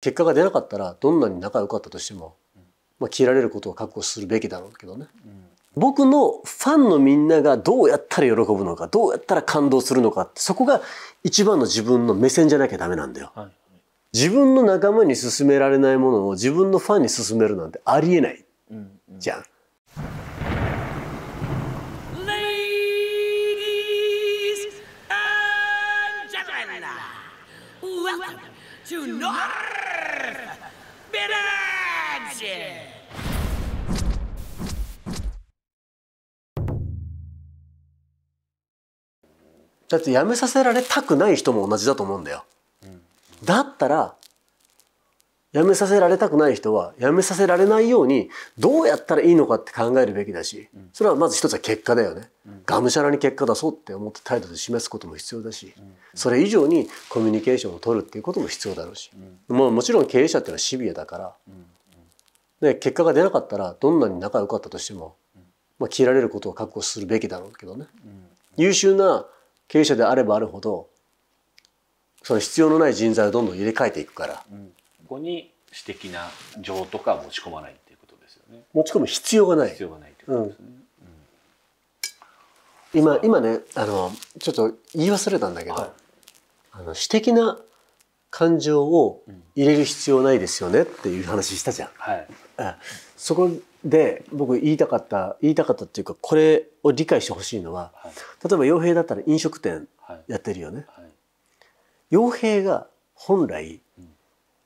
結果が出なかったらどんなに仲良かったとしても、まあ、切られることを覚悟するべきだろうけどね、うん、僕のファンのみんながどうやったら喜ぶのかどうやったら感動するのかそこが一番の自分の目線じゃなきゃダメなんだよ、はい、自分の仲間に勧められないものを自分のファンに勧めるなんてありえないじゃん、うんんだって辞めさせられたくない人も同じだと思うんだよ。だったら辞めさせられたくない人は辞めさせられないようにどうやったらいいのかって考えるべきだしそれはまず一つは結果だよね、うん、がむしゃらに結果出そうって思って態度で示すことも必要だし、うん、それ以上にコミュニケーションを取るっていうことも必要だろうし、うん、もうもちろん経営者っていうのはシビアだから、で結果が出なかったらどんなに仲良かったとしても、まあ、切られることを覚悟するべきだろうけどね、優秀な経営者であればあるほどその必要のない人材をどんどん入れ替えていくから、うん、ここに私的な情とか持ち込まないっていうことですよね持ち込む必要がない必要がないってことですね、うん、今今ねあのちょっと言い忘れたんだけど、はい、あの私的な感情を入れる必要ないですよねっていう話したじゃん。はい、そこで僕言いたかった言いたかったっていうかこれを理解してほしいのは、はい、例えば傭兵だったら飲食店やってるよね。傭兵が本来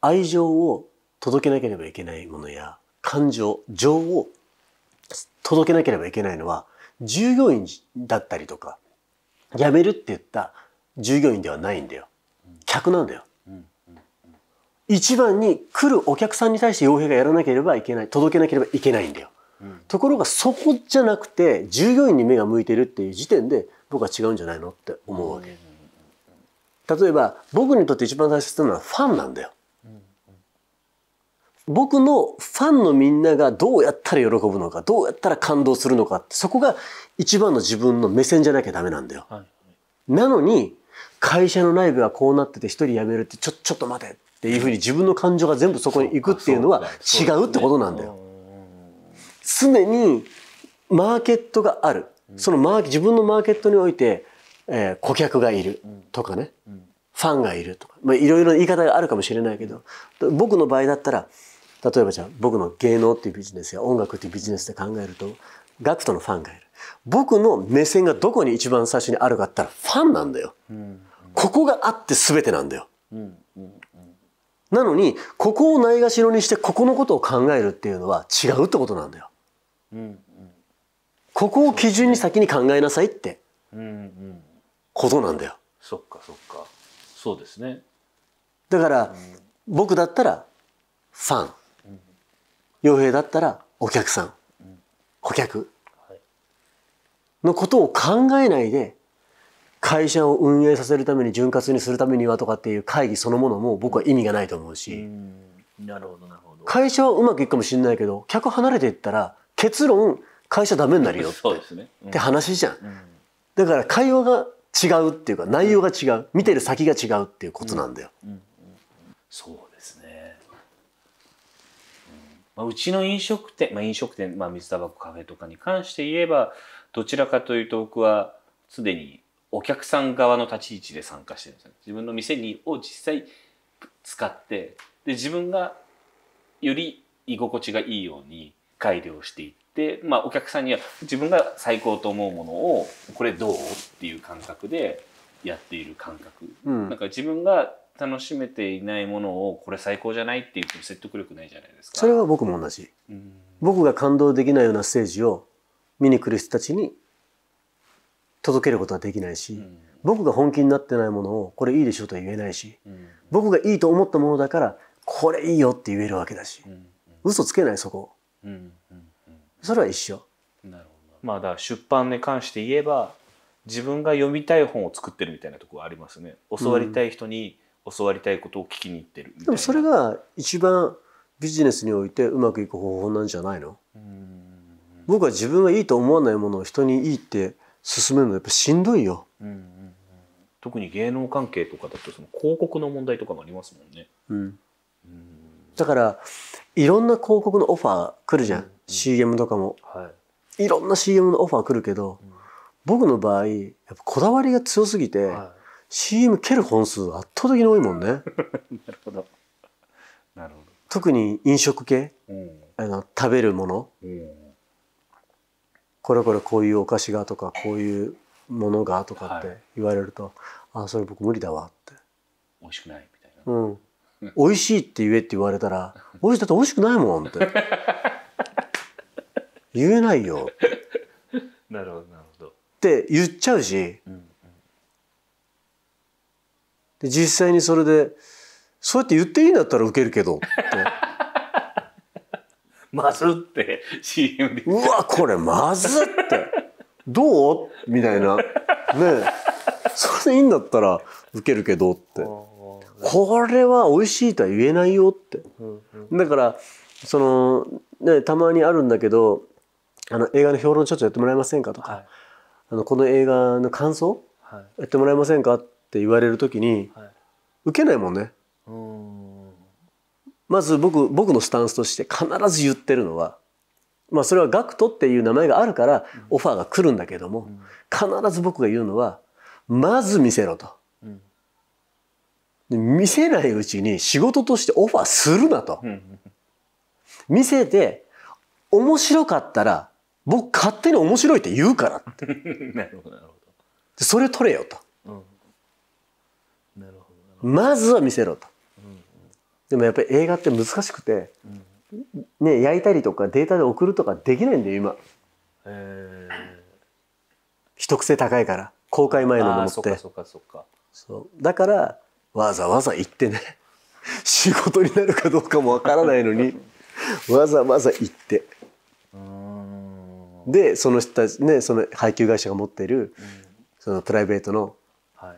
愛情を届けなければいけないものや感情情を届けなければいけないのは従業員だったりとか辞めるって言った従業員ではないんだよ客なんだよ一番に来るお客さんに対して傭兵がやらなければいけない届けなければいけないんだよ、うん、ところがそこじゃなくて従業員に目が向いてるっていう時点で僕は違うんじゃないのって思うわけ、例えば僕にとって一番大切なのはファンなんだよ、僕のファンのみんながどうやったら喜ぶのかどうやったら感動するのかってそこが一番の自分の目線じゃなきゃダメなんだよ、はい、なのに会社の内部がこうなってて一人辞めるってちょちょっと待てっていうふうに自分の感情が全部そこに行くっていうのは違うってことなんだよ。常にマーケットがある。そのマー自分のマーケットにおいて、えー、顧客がいるとかね、ファンがいるとか、まあ、いろいろ言い方があるかもしれないけど、僕の場合だったら、例えばじゃあ僕の芸能っていうビジネスや音楽っていうビジネスで考えると、ガクトのファンがいる。僕の目線がどこに一番最初にあるかったらファンなんだよ。ここがあって全てなんだよ。うんなのにここをないがしろにしてここのことを考えるっていうのは違うってことなんだよ。うんうん、ここを基準に先に考えなさいって、ことなんだよ。そっかそっかそうですね。だから、うん、僕だったらファン洋平だったらお客さん顧客のことを考えないで会社を運営させるために潤滑にするためにはとかっていう会議そのものも僕は意味がないと思うし、なるほど会社はうまくいくかもしれないけど客離れていったら結論会社ダメになるよってねうん、って話じゃん、だから会話が違うっていうか内容が違う、うん、見てる先が違うっていうことなんだよ。うんうん、そうですね、まあ、うちの飲食店、まあ、飲食店、まあ、水タバコカフェとかに関して言えばどちらかというと僕はすでにお客さん側の立ち位置で参加してるんです自分の店にを実際使ってで自分がより居心地がいいように改良していって、まあ、お客さんには自分が最高と思うものをこれどうっていう感覚でやっている感覚、うん、なんか自分が楽しめていないものをこれ最高じゃないっていう説得力ないじゃないですかそれは僕も同じ、僕が感動できないようなステージを見に来る人たちに届けることはできないし、うん、僕が本気になってないものをこれいいでしょとは言えないし、うん、僕がいいと思ったものだからこれいいよって言えるわけだし、うん、嘘つけないそこ、うんそれは一緒。なるほどまあだから出版に関して言えば自分が読みたい本を作ってるみたいなところありますね教わりたい人に教わりたいことを聞きに行ってるでもそれが一番ビジネスにおいてうまくいく方法なんじゃないのうん僕は自分がいいと思わないものを人にいいって進めるのやっぱしんどいよ。うんうんうん、特に芸能関係とかだとその広告の問題とかもありますもんね。うん、だからいろんな広告のオファー来るじゃん、うん、うん、CM とかも、はい、いろんな CM のオファー来るけど、うん、僕の場合やっぱこだわりが強すぎて、はい、CM 蹴る本数圧倒的に多いもんね。なるほどなるほど特に飲食系、うん、あの食べるもの。うんこれこれこういうお菓子がとかこういうものがとかって言われると、はい、あそれ僕無理だわって美味しくないみたいな、うん、美味しいって言えって言われたら 美味しだって美味しくないもんって 言えないよなるほどなるほどって言っちゃうし、うんうん、で実際にそれでそうやって言っていいんだったら受けるけどって まずって CM でうわこれまずってどうみたいなねそれでいいんだったら受けるけどってこれは美味しいとは言えないよって、だからそのねたまにあるんだけどあの映画の評論ちょっとやってもらえませんかとか、はい、あのこの映画の感想、はい、やってもらえませんかって言われる時に、はい、受けないもんねまず僕僕のスタンスとして必ず言ってるのは、まあ、それは g a c t っていう名前があるからオファーが来るんだけども、必ず僕が言うのはまず見せろと。見せないうちに仕事としてオファーするなと。見せて面白かったら僕勝手に面白いって言うからって。なるほどなるほど。それ取れよと。なるほどまずは見せろと。でもやっぱり映画って難しくて、ね、焼いたりとかデータで送るとかできないんだよ今。えー、一癖高いから公開前のものってそうだからわざわざ行ってね 仕事になるかどうかもわからないのに わざわざ行ってでその人たちねその配給会社が持ってる、うん、そのプライベートの、はい、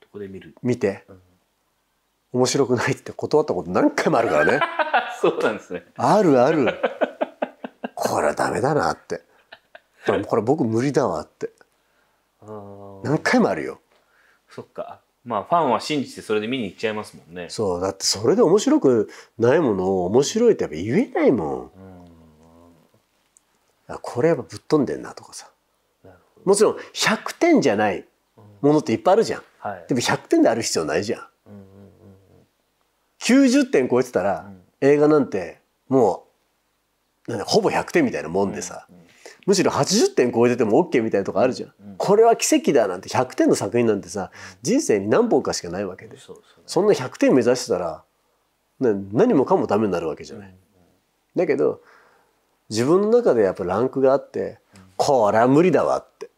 とこで見る見て、うん面白くないって断ったこと何回もあるからね そうなんですねあるあるこれはダメだなってこれ僕無理だわって何回もあるよそっかまあファンは信じてそれで見に行っちゃいますもんねそうだってそれで面白くないものを面白いってやっぱ言えないもんんこれやっぱぶっ飛んでんなとかさもちろん100点じゃないものっていっぱいあるじゃん、はい、でも100点である必要ないじゃん90点超えてたら、映画なんてもうほぼ100点みたいなもんでさ、むしろ80点超えてても OK みたいなとこあるじゃん、これは奇跡だなんて100点の作品なんてさ人生に何本かしかないわけでそんな100点目指してたら、ね、何もかもダメになるわけじゃない。だけど自分の中でやっぱランクがあってこれは無理だわって、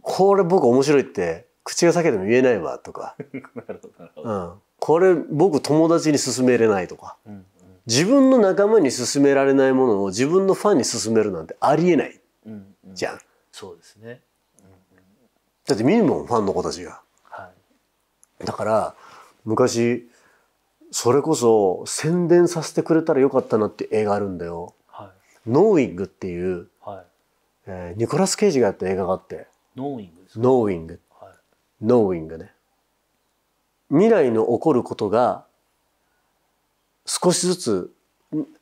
これ僕面白いって口が裂けても言えないわとか。なるほどなるほど、うんこれ僕友達に勧めれないとか、うんうん、自分の仲間に勧められないものを自分のファンに勧めるなんてありえない、んうん、じゃん。そうですね、うんうん、だって見るもんファンの子たちが。はい、だから昔それこそ宣伝させてくれたらよかったなって映画あるんだよ。はい、ノーウィングっていう、はいえー、ニコラス・ケイジがやった映画があって。ノーウィングですかノーウィング。はい、ノーウィングね。未来の起こることが少しずつ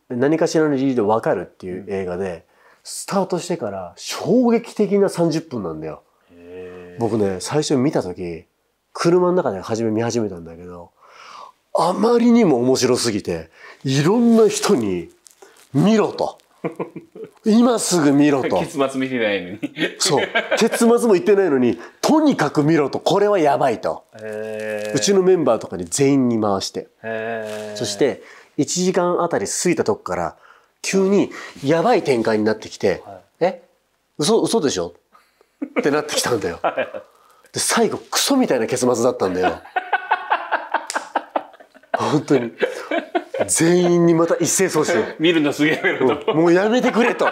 何かしらの理由で分かるっていう映画で、スタートしてから衝撃的な30分なんだよ。僕ね最初見た時車の中で初め見始めたんだけどあまりにも面白すぎていろんな人に見ろと。今すぐ見ろと 結末見てないのにそう結末も言ってないのにとにかく見ろとこれはやばいとうちのメンバーとかに全員に回してそして1時間あたり過ぎたとこから急にやばい展開になってきて「はい、え嘘嘘でしょ?」ってなってきたんだよ。はい、で最後クソみたいな結末だったんだよ。本当に全員にまた一斉送信 見るのすげえもうやめてくれと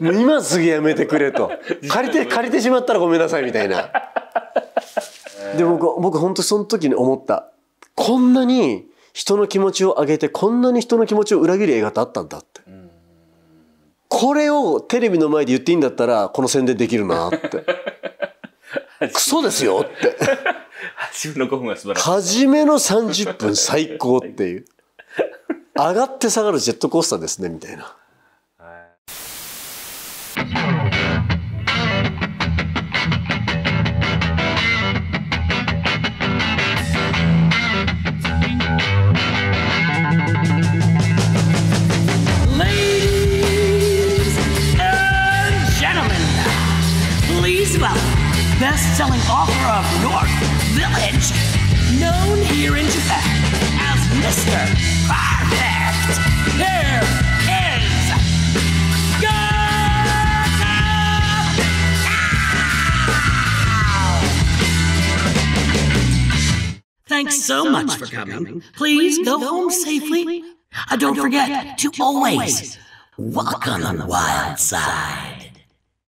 もう今すぐやめてくれと借りて借りてしまったらごめんなさいみたいなで僕僕本当その時に思ったこんなに人の気持ちを上げてこんなに人の気持ちを裏切る映画ってあったんだって、うん、これをテレビの前で言っていいんだったらこの宣伝できるなって クソですよって初めの5分素晴らしい。初めの30分最高っていう。上がって下がるジェットコースターですね、みたいな。Thanks, Thanks so, so much, much for coming. coming. Please, Please go, go, home safely. safely. Uh, and don't, don't forget, forget to always walk on the wild side.